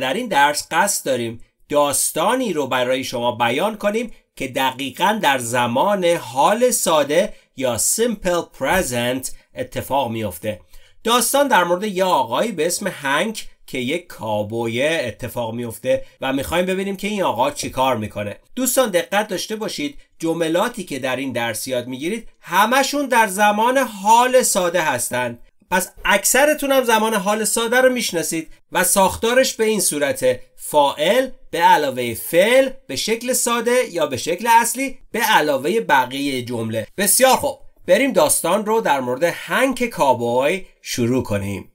در این درس قصد داریم داستانی رو برای شما بیان کنیم که دقیقا در زمان حال ساده یا simple present اتفاق میافته داستان در مورد یه آقایی به اسم هنک که یک کابویه اتفاق میفته و میخوایم ببینیم که این آقا چیکار میکنه دوستان دقت داشته باشید جملاتی که در این درس یاد میگیرید همشون در زمان حال ساده هستند پس اکثرتون هم زمان حال ساده رو میشناسید و ساختارش به این صورت فائل به علاوه فعل به شکل ساده یا به شکل اصلی به علاوه بقیه جمله بسیار خوب بریم داستان رو در مورد هنک کابوی شروع کنیم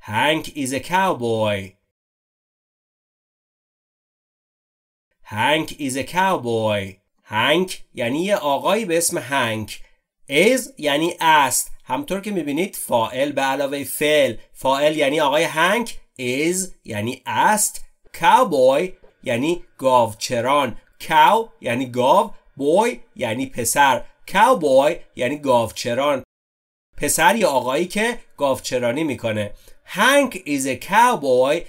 هنک ایز کابوی هنگ هنک کابوی هنگ یعنی یه آقایی به اسم هنک is یعنی است همطور که میبینید فائل به علاوه فعل فائل یعنی آقای هنک is یعنی است cowboy یعنی گاوچران cow یعنی گاو بوی یعنی پسر cowboy یعنی گاوچران پسر یا آقایی که گاوچرانی میکنه هنک is a cowboy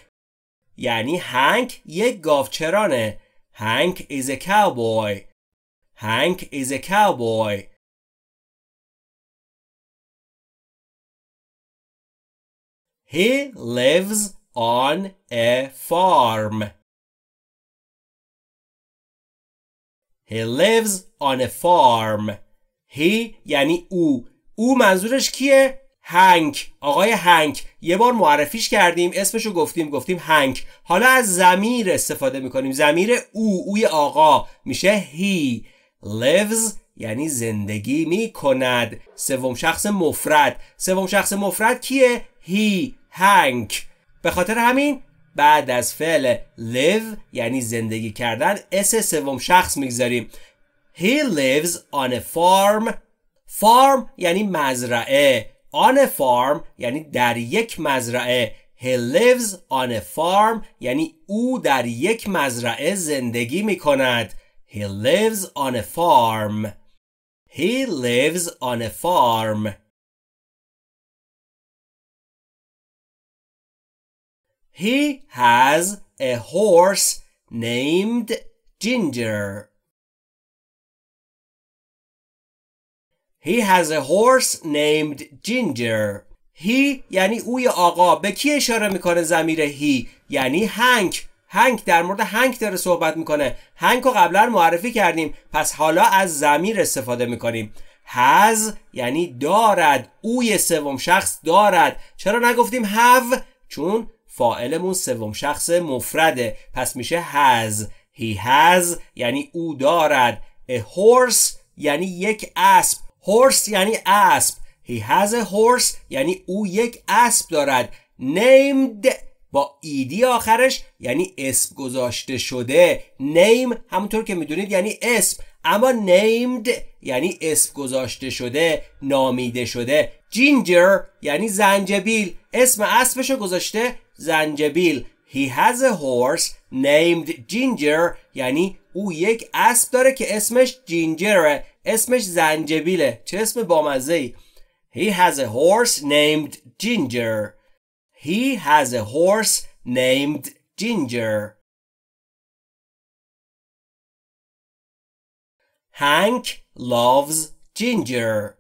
یعنی هنگ یک گاوچرانه هنک is a cowboy هنک is a cowboy He lives on a farm. He lives یعنی او. او منظورش کیه؟ هنک آقای هنک یه بار معرفیش کردیم اسمشو گفتیم گفتیم هنک حالا از زمیر استفاده میکنیم زمیر او اوی آقا میشه هی lives یعنی زندگی میکند سوم شخص مفرد سوم شخص مفرد کیه هی هنگ به خاطر همین بعد از فعل live یعنی زندگی کردن اس سوم شخص میگذاریم He lives on a farm farm یعنی مزرعه on a farm یعنی در یک مزرعه He lives on a farm یعنی او در یک مزرعه زندگی می کند. He lives on a farm. He lives on a farm. He has a horse named Ginger. He has a horse named Ginger. He یعنی اوی آقا به کی اشاره میکنه زمیر هی یعنی هنگ هنگ در مورد هنگ داره صحبت میکنه هنگ رو قبلا معرفی کردیم پس حالا از زمیر استفاده میکنیم هز یعنی دارد اوی سوم شخص دارد چرا نگفتیم have چون فاعلمون سوم شخص مفرده پس میشه has he has یعنی او دارد a horse یعنی یک اسب horse یعنی اسب he has a horse یعنی او یک اسب دارد named با ایدی آخرش یعنی اسم گذاشته شده نیم همونطور که میدونید یعنی اسم اما نیمد یعنی اسم گذاشته شده نامیده شده جینجر یعنی زنجبیل اسم اسبشو گذاشته زنجبیل He has a horse named Ginger یعنی او یک اسب داره که اسمش جینجره اسمش زنجبیله چه اسم بامزه ای He has a horse named Ginger He has a horse named Ginger Hank loves ginger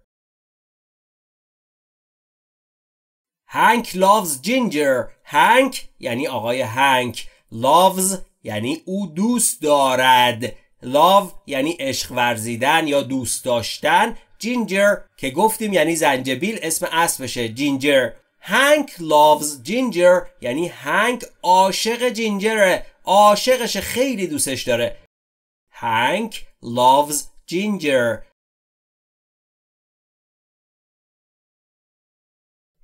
هنک لاوز جینجر هنک یعنی آقای هنک لاوز یعنی او دوست دارد لاو یعنی عشق ورزیدن یا دوست داشتن جینجر که گفتیم یعنی زنجبیل اسم اسبشه جینجر هنک لاوز جینجر یعنی هنک عاشق جینجره عاشقش خیلی دوستش داره هنک لاوز جینجر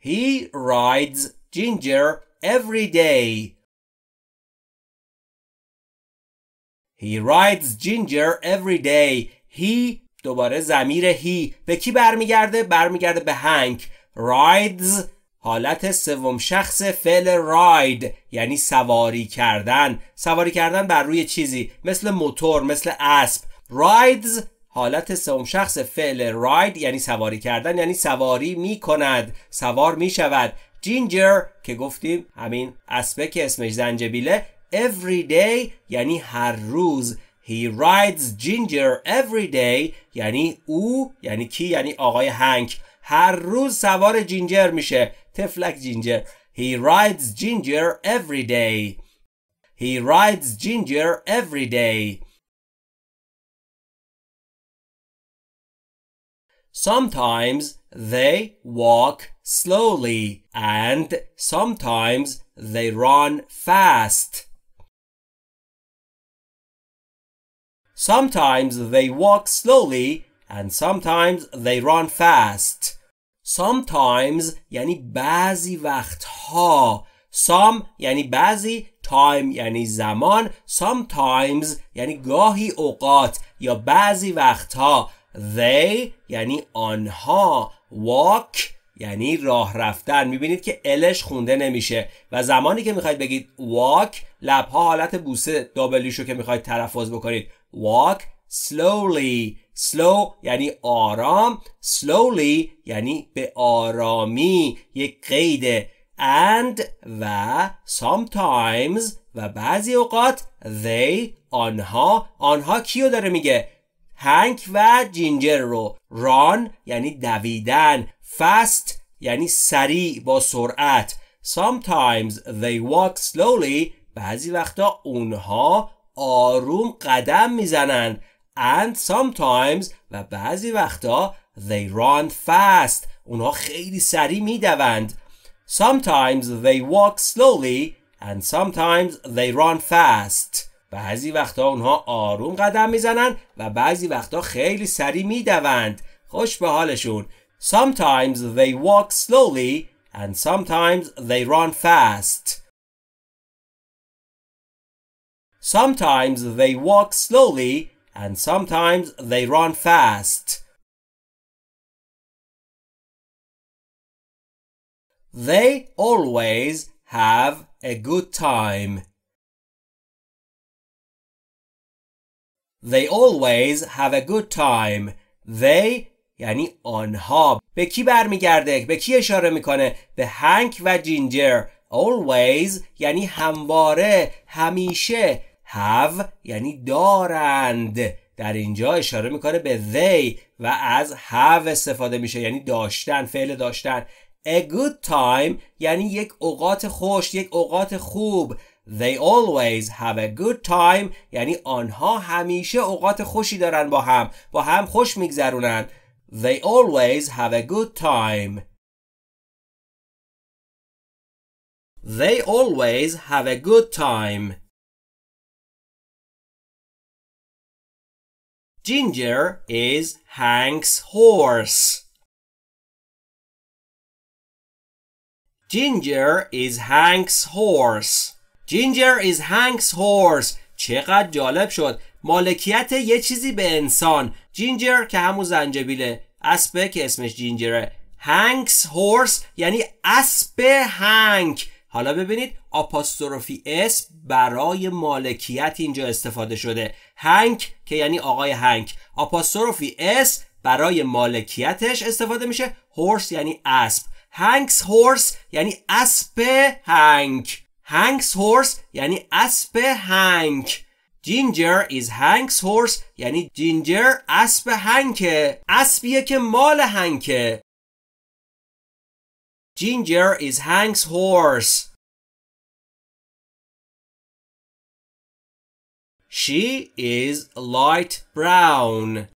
He rides Ginger every day. He rides Ginger every day. He دوباره زمیر هی به کی برمیگرده؟ برمیگرده به هنگ. rides حالت سوم شخص فعل راید یعنی سواری کردن سواری کردن بر روی چیزی مثل موتور مثل اسب rides حالت سوم شخص فعل راید یعنی سواری کردن یعنی سواری می کند سوار می شود جینجر که گفتیم همین اسبه که اسمش زنجبیله every day یعنی هر روز He rides ginger every day یعنی او یعنی کی یعنی آقای هنک هر روز سوار جینجر میشه تفلک جینجر He rides ginger every day He rides ginger every day Sometimes they walk slowly and sometimes they run fast. Sometimes they walk slowly and sometimes they run fast. Sometimes یعنی بعضی وقتها Some یعنی بعضی time یعنی زمان Sometimes یعنی گاهی اوقات یا بعضی وقتها They یعنی آنها walk یعنی راه رفتن میبینید که الش خونده نمیشه و زمانی که میخواید بگید walk لبها حالت بوسه دابلیشو که میخواید تلفظ بکنید walk slowly slow یعنی آرام slowly یعنی به آرامی یک قید and و sometimes و بعضی اوقات they آنها آنها کیو داره میگه هنگ و جینجر رو ران یعنی دویدن فست یعنی سریع با سرعت sometimes they walk slowly بعضی وقتا اونها آروم قدم میزنند and sometimes و بعضی وقتا they run fast اونها خیلی سریع میدوند sometimes they walk slowly and sometimes they run fast بعضی وقتا اونها آروم قدم میزنن و بعضی وقتا خیلی سریع میدوند خوش به حالشون Sometimes they walk slowly and sometimes they run fast Sometimes they walk slowly and sometimes they run fast They always have a good time They always have a good time. They یعنی آنها به کی برمیگرده به کی اشاره میکنه به هنک و جینجر always یعنی همواره همیشه have یعنی دارند در اینجا اشاره میکنه به they و از have استفاده میشه یعنی داشتن فعل داشتن a good time یعنی یک اوقات خوش یک اوقات خوب They always have a good time یعنی آنها همیشه اوقات خوشی دارن با هم با هم خوش میگذرونن They always have a good time They always have a good time Ginger is Hank's horse. Ginger is Hank's horse. جینجر is Hank's horse چقدر جالب شد مالکیت یه چیزی به انسان جینجر که همون زنجبیله اسبه که اسمش جینجره hank's هورس یعنی اسب هنک حالا ببینید آپاستروفی اس برای مالکیت اینجا استفاده شده هنک که یعنی آقای هنک آپاستروفی اس برای مالکیتش استفاده میشه هورس یعنی اسب hank's هورس یعنی اسب هنک Hank's horse یعنی aspe Hank. Ginger is Hank's horse یعنی ginger aspe Hank. اسبیه که Ginger is Hank's horse. She is light brown.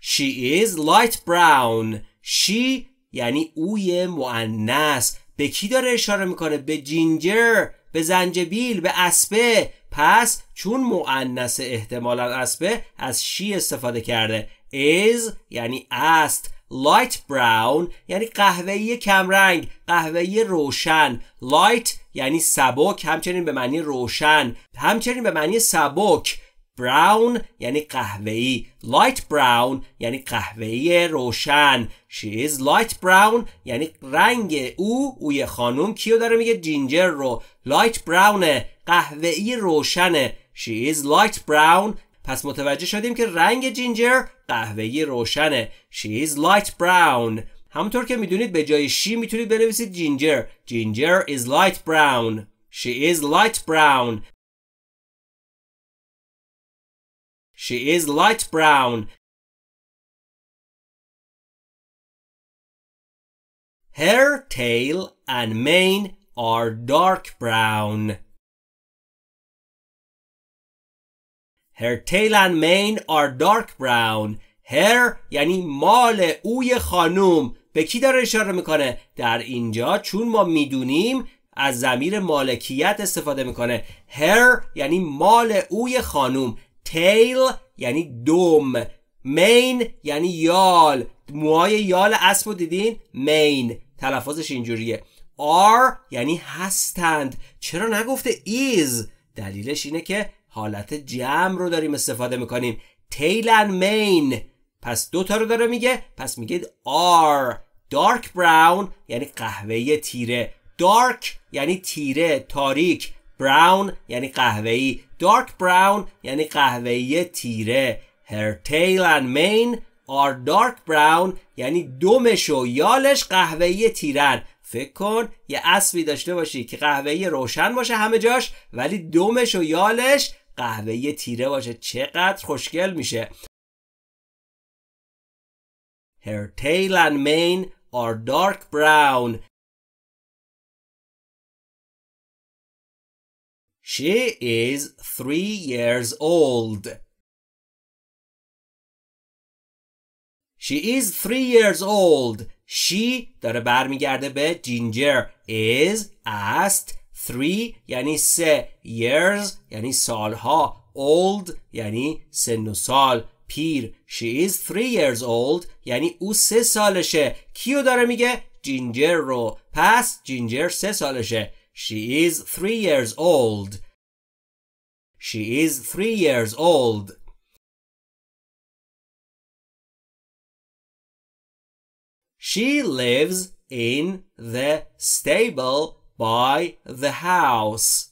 She is light brown. She یعنی اوی معنس به کی داره اشاره میکنه به جینجر به زنجبیل به اسبه پس چون معنس احتمالا اسبه از شی استفاده کرده is یعنی است light brown یعنی قهوه‌ای کمرنگ قهوه‌ای روشن light یعنی سبک همچنین به معنی روشن همچنین به معنی سبک light-brown یعنی قهوه‌ای لایت براون یعنی قهوه‌ای روشن she is light brown یعنی رنگ او او یه خانم کیو داره میگه جینجر رو لایت براونه قهوه‌ای روشنه she is light brown پس متوجه شدیم که رنگ جینجر قهوه‌ای روشنه she is light brown همونطور که میدونید به جای شی میتونید بنویسید جینجر جینجر is light brown she is light brown She is light brown. Her tail and mane are dark brown. Her tail and mane are dark brown. Her یعنی مال اوی خانوم به کی داره اشاره میکنه؟ در اینجا چون ما میدونیم از زمیر مالکیت استفاده میکنه. Her یعنی مال اوی خانوم. تیل یعنی دوم مین یعنی یال موهای یال اسب رو دیدین مین تلفظش اینجوریه آر یعنی هستند چرا نگفته ایز؟ دلیلش اینه که حالت جمع رو داریم استفاده میکنیم and مین پس دوتا رو داره میگه پس میگه آر دارک براون یعنی قهوه تیره دارک یعنی تیره تاریک براون یعنی قهوه‌ای دارک براون یعنی قهوه‌ای تیره her tail and mane are dark brown یعنی دمش و یالش قهوه‌ای تیرن فکر کن یه اسبی داشته باشی که قهوه‌ای روشن باشه همه جاش ولی دومش و یالش قهوه‌ای تیره باشه چقدر خوشگل میشه Her tail and mane are dark brown She is three years old. She is three years old. She داره برمیگرده به جینجر. Is است three یعنی سه years یعنی سالها old یعنی سن و سال پیر She is three years old یعنی او سه سالشه کیو داره میگه؟ جینجر رو پس جینجر سه سالشه she is three years old. She is three years old. She lives in the stable by the house.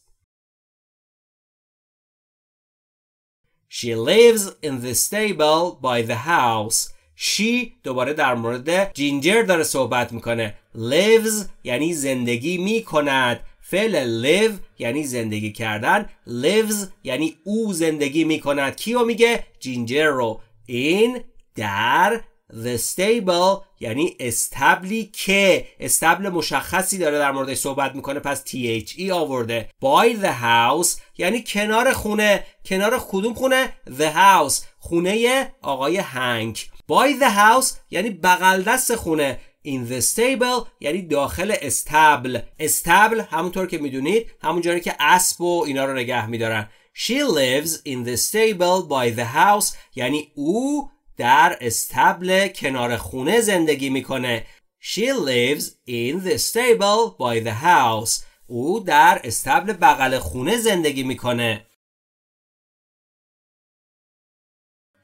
She lives in the stable by the house. She دوباره در مورد جینجر داره صحبت میکنه. Lives یعنی زندگی میکند. فعل live یعنی زندگی کردن lives یعنی او زندگی می کند کیو میگه جینجر رو این در the stable یعنی استبلی که استبل مشخصی داره در موردش صحبت میکنه پس THE آورده by the house یعنی کنار خونه کنار کدوم خونه the house خونه آقای هنگ by the house یعنی بغل دست خونه in the stable یعنی داخل استبل استبل همونطور که میدونید همون جایی که اسب و اینا رو نگه میدارن She lives in the stable by the house یعنی او در استبل کنار خونه زندگی میکنه She lives in the stable by the house او در استبل بغل خونه زندگی میکنه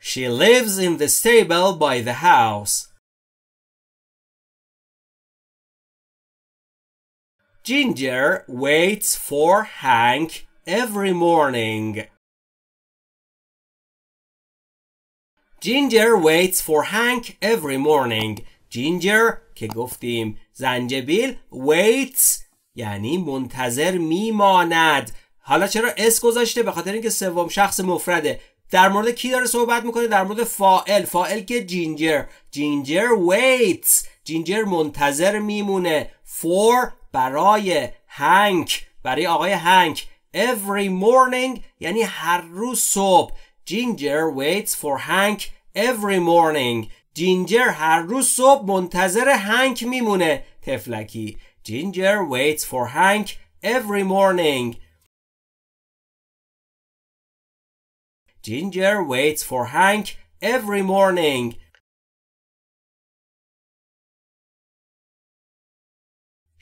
She lives in the stable by the house Ginger waits for Hank every morning. Ginger waits for Hank every morning. Ginger که گفتیم زنجبیل waits یعنی منتظر میماند. حالا چرا اس گذاشته به خاطر اینکه سوم شخص مفرده در مورد کی داره صحبت میکنه در مورد فائل فائل که جینجر جینجر ویتس جینجر منتظر میمونه فور برای هنک برای آقای هنک every morning یعنی هر روز صبح جینجر waits for Hank every morning جینجر هر روز صبح منتظر هنک میمونه تفلکی جینجر waits for Hank every morning Ginger waits for Hank every morning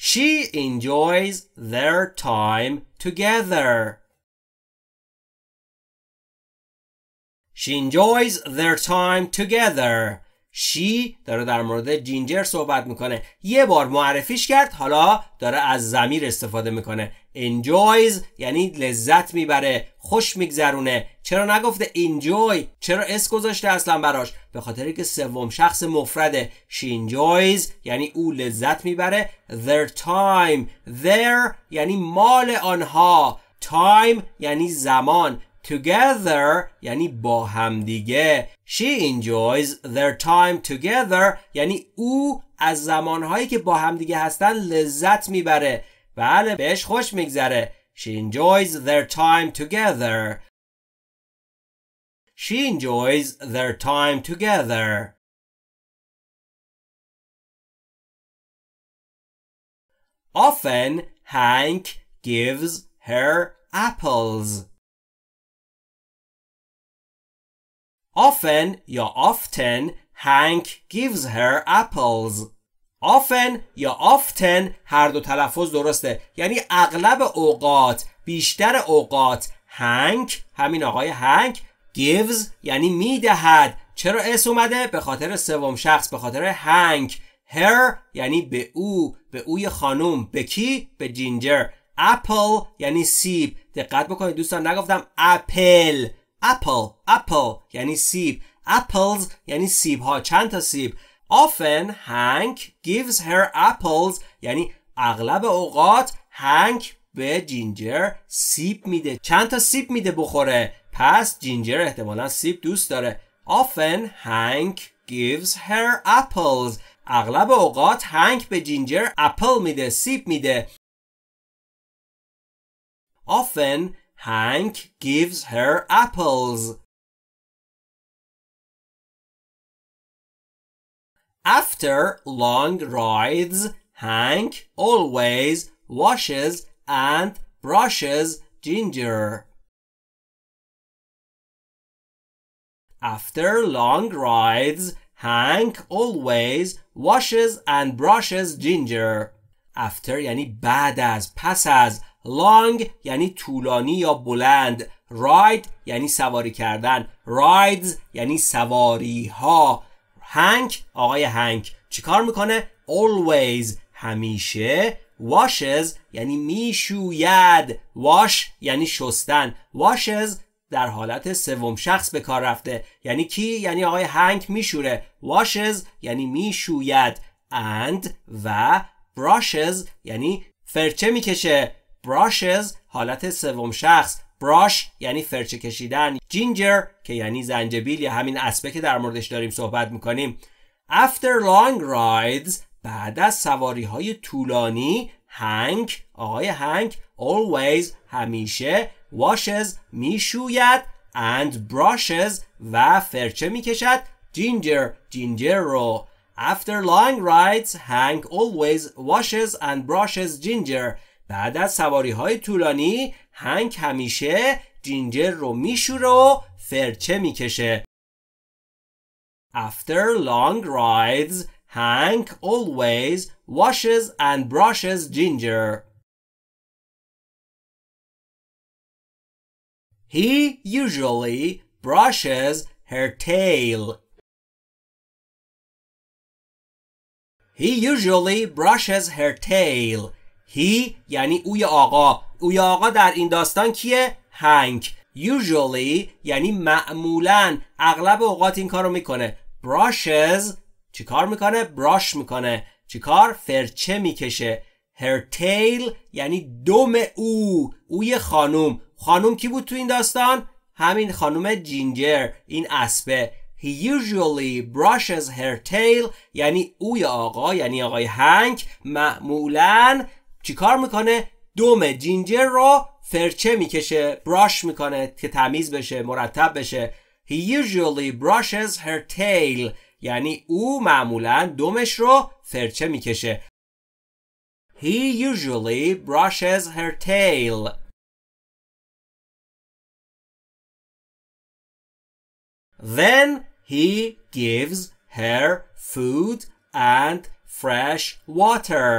She enjoys their time together. She enjoys their time together. شی داره در مورد جینجر صحبت میکنه یه بار معرفیش کرد حالا داره از زمیر استفاده میکنه enjoys یعنی لذت میبره خوش میگذرونه چرا نگفته enjoy چرا اس گذاشته اصلا براش به خاطر که سوم شخص مفرده she enjoys یعنی او لذت میبره their time their یعنی مال آنها time یعنی زمان together یعنی با همدیگه she enjoys their time together یعنی او از زمانهایی که با همدیگه هستن لذت میبره بله بهش خوش میگذره she enjoys their time together she enjoys their time together often Hank gives her apples Often یا often Hank gives her apples. often یا often هر دو تلفظ درسته یعنی اغلب اوقات بیشتر اوقات Hank همین آقای Hank gives یعنی میدهد چرا اس اومده به خاطر سوم شخص به خاطر Hank her یعنی به او به اوی خانم به کی به جینجر اپل یعنی سیب دقت بکنید دوستان نگفتم اپل apple apple یعنی سیب apples یعنی سیب ها چند تا سیب often Hank gives her apples یعنی اغلب اوقات هنگ به جینجر سیب میده چند تا سیب میده بخوره پس جینجر احتمالا سیب دوست داره often Hank gives her apples اغلب اوقات هنگ به جینجر اپل میده سیب میده often Hank gives her apples. After long rides, Hank always washes and brushes Ginger. After long rides, Hank always washes and brushes Ginger. After یعنی بعد از پس از long یعنی طولانی یا بلند ride یعنی سواری کردن rides یعنی سواری ها هنک آقای هنک چیکار میکنه always همیشه washes یعنی میشوید Wash یعنی شستن washes در حالت سوم شخص به کار رفته یعنی کی یعنی آقای هنک میشوره washes یعنی میشوید and و brushes یعنی فرچه میکشه brushes حالت سوم شخص Brush یعنی فرچه کشیدن جینجر که یعنی زنجبیل یا همین اسبه که در موردش داریم صحبت میکنیم after long rides بعد از سواری های طولانی هنگ آقای هنگ always همیشه washes میشوید and brushes و فرچه میکشد Ginger جینجر رو after long rides هنگ always washes and brushes ginger بعد از سواری های طولانی هنگ همیشه جینجر رو میشوره و فرچه میکشه. After long rides, Hank always washes and brushes Ginger. He usually brushes her tail. He usually brushes her tail. He یعنی اوی آقا اوی آقا در این داستان کیه؟ هنگ Usually یعنی معمولا اغلب اوقات این کارو میکنه Brushes چی کار میکنه؟ براش میکنه چی کار؟ فرچه میکشه Her tail یعنی دم او اوی خانوم خانوم کی بود تو این داستان؟ همین خانوم جینجر این اسبه He usually brushes her tail یعنی اوی آقا یعنی آقای هنگ معمولا چیکار میکنه دوم جینجر رو فرچه میکشه براش میکنه که تمیز بشه مرتب بشه He usually brushes her tail یعنی او معمولا دومش رو فرچه میکشه He usually brushes her tail Then he gives her food and fresh water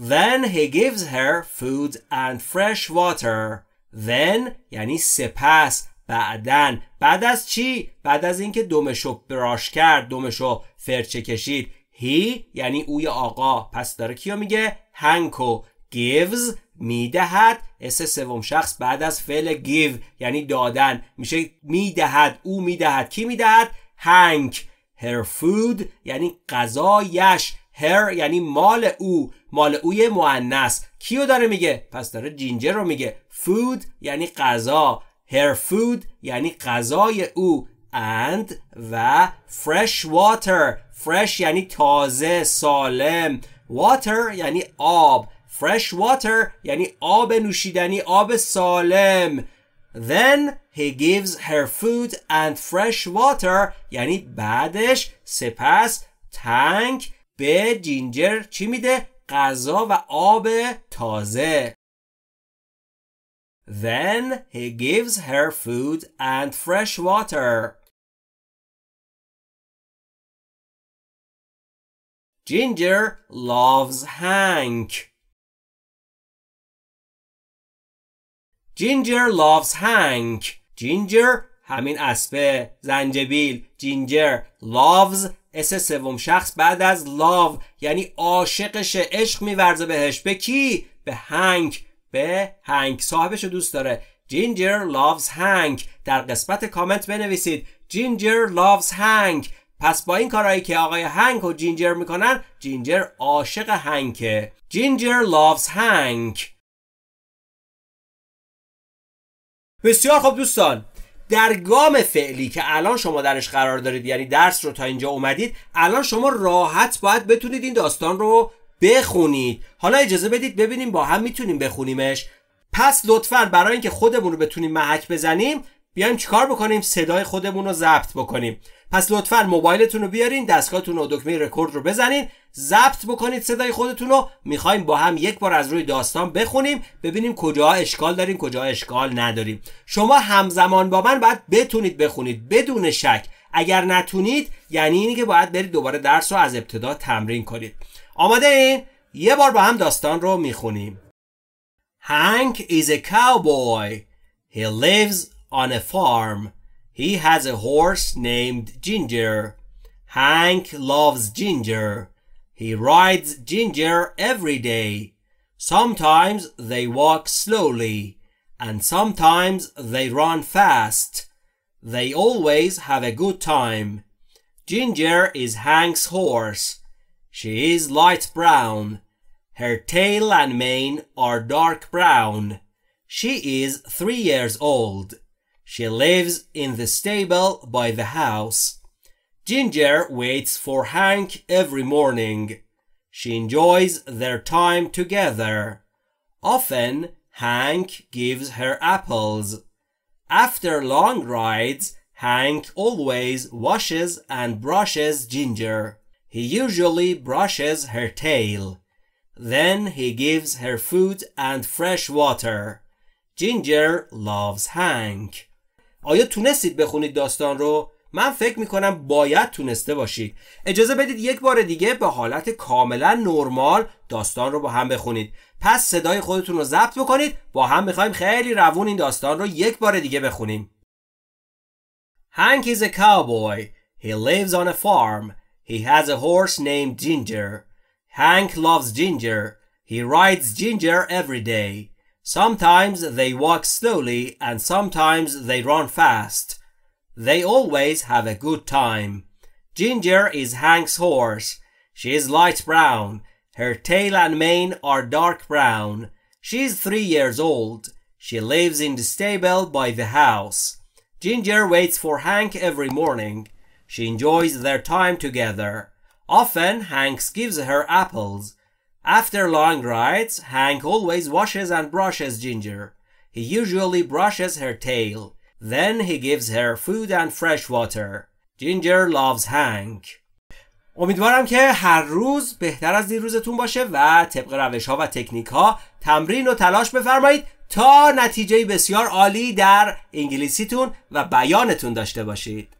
Then he gives her food and fresh water. Then یعنی سپس بعدن بعد از چی؟ بعد از اینکه دومشو براش کرد دومشو فرچه کشید هی یعنی اوی آقا پس داره کیا میگه؟ هنکو gives میدهد اس سوم شخص بعد از فعل گیو یعنی دادن میشه میدهد او میدهد کی میدهد هنک her food یعنی غذایش هر یعنی مال او مال او یه معنس کیو داره میگه پس داره جینجر رو میگه فود یعنی غذا هر فود یعنی غذای او and و fresh water fresh یعنی تازه سالم water یعنی آب fresh water یعنی آب نوشیدنی آب سالم Then he gives her food and fresh water یعنی بعدش سپس تنگ به جینجر چی میده؟ غذا و آب تازه. Then he gives her food and fresh water. Ginger loves Hank. Ginger loves Hank. Ginger همین اسبه زنجبیل جینجر loves اس سوم شخص بعد از لاو یعنی عاشقشه عشق میورزه بهش به کی به هنگ به هنگ صاحبش دوست داره جینجر لاوز هنگ در قسمت کامنت بنویسید جینجر لاوز هنگ پس با این کارهایی که آقای هنگ و جینجر میکنن جینجر عاشق هنگه جینجر لاوز هنگ بسیار خوب دوستان در گام فعلی که الان شما درش قرار دارید یعنی درس رو تا اینجا اومدید الان شما راحت باید بتونید این داستان رو بخونید حالا اجازه بدید ببینیم با هم میتونیم بخونیمش پس لطفا برای اینکه خودمون رو بتونیم محک بزنیم بیایم چیکار بکنیم صدای خودمون رو ضبط بکنیم پس لطفا موبایلتون رو بیارین دستگاهتون رو دکمه رکورد رو بزنین ضبط بکنید صدای خودتون رو میخوایم با هم یک بار از روی داستان بخونیم ببینیم کجا اشکال داریم کجا اشکال نداریم شما همزمان با من باید بتونید بخونید بدون شک اگر نتونید یعنی اینی که باید برید دوباره درس رو از ابتدا تمرین کنید آماده این؟ یه بار با هم داستان رو میخونیم Hank is a cowboy. He lives on a farm. He has a horse named Ginger. Hank loves Ginger. He rides Ginger every day. Sometimes they walk slowly, and sometimes they run fast. They always have a good time. Ginger is Hank's horse. She is light brown. Her tail and mane are dark brown. She is three years old. She lives in the stable by the house. Ginger waits for Hank every morning. She enjoys their time together. Often, Hank gives her apples. After long rides, Hank always washes and brushes Ginger. He usually brushes her tail. Then he gives her food and fresh water. Ginger loves Hank. آیا تونستید بخونید داستان رو من فکر میکنم باید تونسته باشید اجازه بدید یک بار دیگه به حالت کاملا نرمال داستان رو با هم بخونید پس صدای خودتون رو ضبط بکنید با هم میخوایم خیلی روون این داستان رو یک بار دیگه بخونیم Hank is a cowboy. He lives on a farm. He has a horse named Ginger. Hank loves Ginger. He rides Ginger every day. Sometimes they walk slowly and sometimes they run fast. They always have a good time. Ginger is Hank's horse. She is light brown. Her tail and mane are dark brown. She is three years old. She lives in the stable by the house. Ginger waits for Hank every morning. She enjoys their time together. Often Hank gives her apples. After long rides, Hank always washes and brushes Ginger. He usually brushes her tail. Then he gives her food and fresh water. Ginger loves Hank. امیدوارم که هر روز بهتر از دیروزتون باشه و طبق روش ها و تکنیک ها تمرین و تلاش بفرمایید تا نتیجه بسیار عالی در انگلیسیتون و بیانتون داشته باشید.